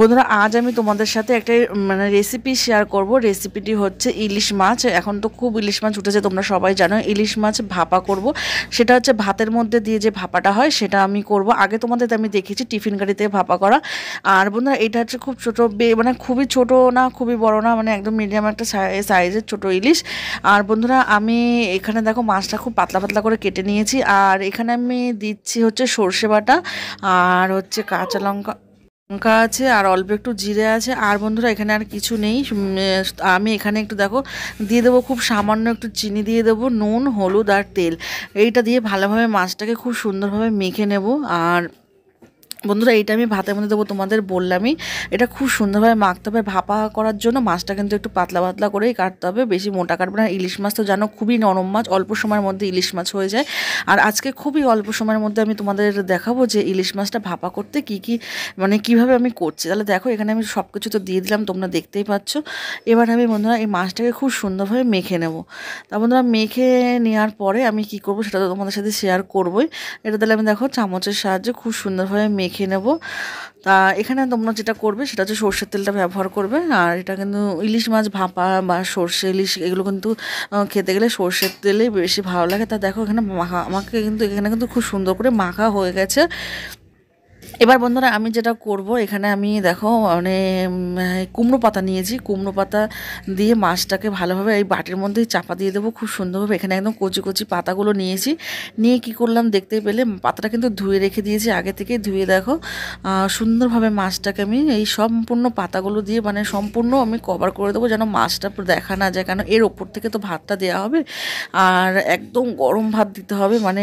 বন্ধুরা আজ আমি তোমাদের সাথে একটা মানে রেসিপি শেয়ার করব রেসিপিটি হচ্ছে ইলিশ মাছ এখন তো খুব ইলিশ মাছ উঠেছে তোমরা সবাই জানো ইলিশ মাছ ভাপা করব সেটা হচ্ছে ভাতের মধ্যে দিয়ে যে ভাপাটা হয় সেটা আমি করব আগে তোমাদের আমি দেখেছি টিফিন গাড়িতে ভাপা করা আর বন্ধুরা এটা হচ্ছে খুব ছোটো মানে খুবই ছোট না খুবই বড় না মানে একদম মিডিয়াম একটা সাইজের ছোট ইলিশ আর বন্ধুরা আমি এখানে দেখো মাছটা খুব পাতলা পাতলা করে কেটে নিয়েছি আর এখানে আমি দিচ্ছি হচ্ছে সর্ষে বাটা আর হচ্ছে কাঁচা লঙ্কা লঙ্কা আছে আর অল্প একটু জিরে আছে আর বন্ধুরা এখানে আর কিছু নেই আমি এখানে একটু দেখো দিয়ে দেবো খুব সামান্য একটু চিনি দিয়ে দেবো নুন হলুদ আর তেল এইটা দিয়ে ভালোভাবে মাছটাকে খুব সুন্দরভাবে মেখে নেব আর বন্ধুরা এইটা আমি ভাতের মধ্যে দেবো তোমাদের বললামই এটা খুব সুন্দরভাবে মাখতে হবে ভাপা করার জন্য মাছটা কিন্তু একটু পাতলা পাতলা করেই কাটতে হবে বেশি মোটা কাটবে না ইলিশ মাছ তো জানো খুবই নরম মাছ অল্প সময়ের মধ্যে ইলিশ মাছ হয়ে যায় আর আজকে খুবই অল্প সময়ের মধ্যে আমি তোমাদের দেখাবো যে ইলিশ মাছটা ভাপা করতে কি কি মানে কিভাবে আমি করছি তাহলে দেখো এখানে আমি সব কিছু তো দিয়ে দিলাম তোমরা দেখতেই পাচ্ছ এবার আমি বন্ধুরা এই মাছটাকে খুব সুন্দরভাবে মেখে নেব তা বন্ধুরা মেখে নেওয়ার পরে আমি কি করব সেটা তো তোমাদের সাথে শেয়ার করবোই এটা তাহলে আমি দেখো চামচের সাহায্যে খুব সুন্দরভাবে মেখে দেখিয়ে নেব তা এখানে তোমরা যেটা করবে সেটা হচ্ছে সর্ষের তেলটা ব্যবহার করবে আর এটা কিন্তু ইলিশ মাছ ভাপা বা সর্ষে ইলিশ এগুলো কিন্তু খেতে গেলে সর্ষের তেলে বেশি ভালো লাগে তা দেখো এখানে মাখা আমাকে কিন্তু এখানে কিন্তু খুব সুন্দর করে মাখা হয়ে গেছে এবার বন্ধুরা আমি যেটা করব এখানে আমি দেখো মানে কুমড়ো পাতা নিয়েছি কুমড়ো পাতা দিয়ে মাছটাকে ভালোভাবে এই বাটির মধ্যে চাপা দিয়ে দেবো খুব সুন্দরভাবে এখানে একদম কচি কচি পাতাগুলো নিয়েছি নিয়ে কি করলাম দেখতে পেলে পাতাটা কিন্তু ধুয়ে রেখে দিয়েছি আগে থেকে ধুয়ে দেখো সুন্দরভাবে মাছটাকে আমি এই সম্পূর্ণ পাতাগুলো দিয়ে মানে সম্পূর্ণ আমি কভার করে দেবো যেন মাছটা দেখা না যায় কেন এর ওপর থেকে তো ভাতটা দেওয়া হবে আর একদম গরম ভাত দিতে হবে মানে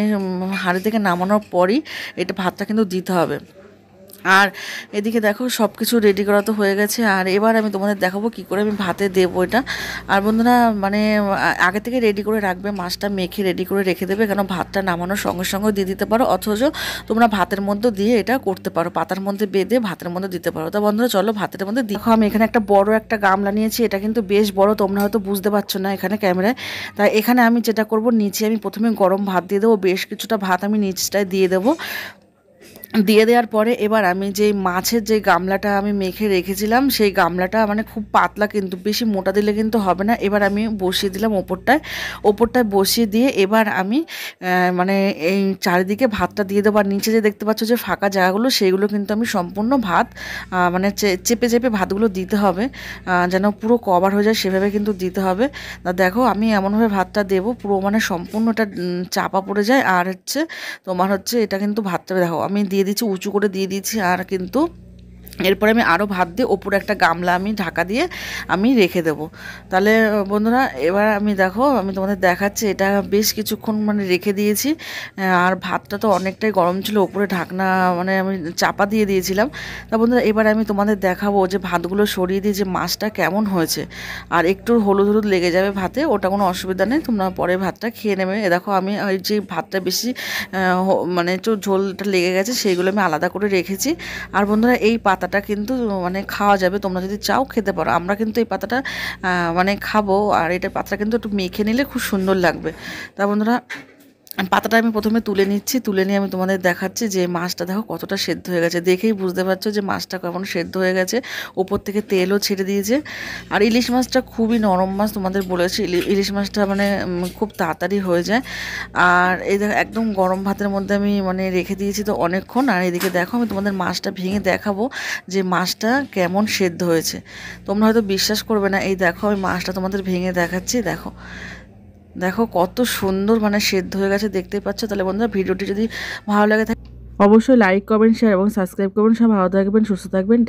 হাড়ি থেকে নামানোর পরই এটা ভাতটা কিন্তু দিতে হবে আর এদিকে দেখো সব কিছু রেডি করা তো হয়ে গেছে আর এবার আমি তোমাদের দেখাবো কি করে আমি ভাতে দেবো এটা আর বন্ধুরা মানে আগে থেকে রেডি করে রাখবে মাছটা মেখে রেডি করে রেখে দেবে কেন ভাতটা নামানোর সঙ্গে সঙ্গে দিয়ে দিতে পারো অথচ তোমরা ভাতের মধ্যে দিয়ে এটা করতে পারো পাতার মধ্যে বেঁধে ভাতের মধ্যে দিতে পারো তো বন্ধুরা চলো ভাতের মধ্যে দেখো আমি এখানে একটা বড় একটা গামলা নিয়েছি এটা কিন্তু বেশ বড় তোমরা হয়তো বুঝতে পারছো না এখানে ক্যামেরায় তাই এখানে আমি যেটা করব নিচে আমি প্রথমে গরম ভাত দিয়ে দেবো বেশ কিছুটা ভাত আমি নিচটায় দিয়ে দেবো দিয়ে দেওয়ার পরে এবার আমি যে মাছের যে গামলাটা আমি মেখে রেখেছিলাম সেই গামলাটা মানে খুব পাতলা কিন্তু বেশি মোটা দিলে কিন্তু হবে না এবার আমি বসিয়ে দিলাম ওপরটায় ওপরটায় বসিয়ে দিয়ে এবার আমি মানে এই চারিদিকে ভাতটা দিয়ে দেবো আর নিচে যে দেখতে পাচ্ছ যে ফাঁকা জায়গাগুলো সেইগুলো কিন্তু আমি সম্পূর্ণ ভাত মানে চেপে চেপে ভাতগুলো দিতে হবে যেন পুরো কভার হয়ে যায় সেভাবে কিন্তু দিতে হবে দেখো আমি এমনভাবে ভাতটা দেবো পুরো মানে সম্পূর্ণটা চাপা পড়ে যায় আর হচ্ছে তোমার হচ্ছে এটা কিন্তু ভাতটা দেখো আমি দিয়ে দিয়ে দিচ্ছি উঁচু করে দিয়ে দিচ্ছি আর কিন্তু এরপরে আমি আরও ভাত দিয়ে ওপরে একটা গামলা আমি ঢাকা দিয়ে আমি রেখে দেব তাহলে বন্ধুরা এবার আমি দেখো আমি তোমাদের দেখাচ্ছি এটা বেশ কিছুক্ষণ মানে রেখে দিয়েছি আর ভাতটা তো অনেকটাই গরম ছিল ওপরে ঢাকনা মানে আমি চাপা দিয়ে দিয়েছিলাম তা বন্ধুরা এবার আমি তোমাদের দেখাবো যে ভাতগুলো সরিয়ে দিয়ে যে মাছটা কেমন হয়েছে আর একটু হলুদ হলুদ লেগে যাবে ভাতে ওটা কোনো অসুবিধা নেই তোমরা পরে ভাতটা খেয়ে নেবে এ দেখো আমি ওই যে ভাতটা বেশি মানে একটু ঝোলটা লেগে গেছে সেইগুলো আমি আলাদা করে রেখেছি আর বন্ধুরা এই পাতা পাতাটা কিন্তু মানে খাওয়া যাবে তোমরা যদি চাও খেতে পারো আমরা কিন্তু এই পাতাটা মানে খাবো আর এটা পাতাটা কিন্তু একটু মেখে নিলে খুব সুন্দর লাগবে তা বন্ধুরা পাতাটা আমি প্রথমে তুলে নিচ্ছি তুলে নিয়ে আমি তোমাদের দেখাচ্ছি যে মাছটা দেখো কতটা সেদ্ধ হয়ে গেছে দেখেই বুঝতে পারছো যে মাছটা কেমন সেদ্ধ হয়ে গেছে ওপর থেকে তেলও ছেড়ে দিয়েছে আর ইলিশ মাছটা খুবই নরম মাছ তোমাদের বলেছি ইলিশ মাছটা মানে খুব তাড়াতাড়ি হয়ে যায় আর এই দেখো একদম গরম ভাতের মধ্যে আমি মানে রেখে দিয়েছি তো অনেকক্ষণ আর এদিকে দেখো আমি তোমাদের মাছটা ভেঙে দেখাবো যে মাছটা কেমন সেদ্ধ হয়েছে তোমরা হয়তো বিশ্বাস করবে না এই দেখো আমি মাছটা তোমাদের ভেঙে দেখাচ্ছি দেখো দেখো কত সুন্দর মানে সেদ্ধ হয়ে গেছে দেখতে পাচ্ছ তাহলে বন্ধুরা ভিডিওটি যদি ভালো লাগে থাকে অবশ্যই লাইক কমেন্ট শেয়ার এবং সাবস্ক্রাইব করবেন সব ভালো থাকবেন সুস্থ থাকবেন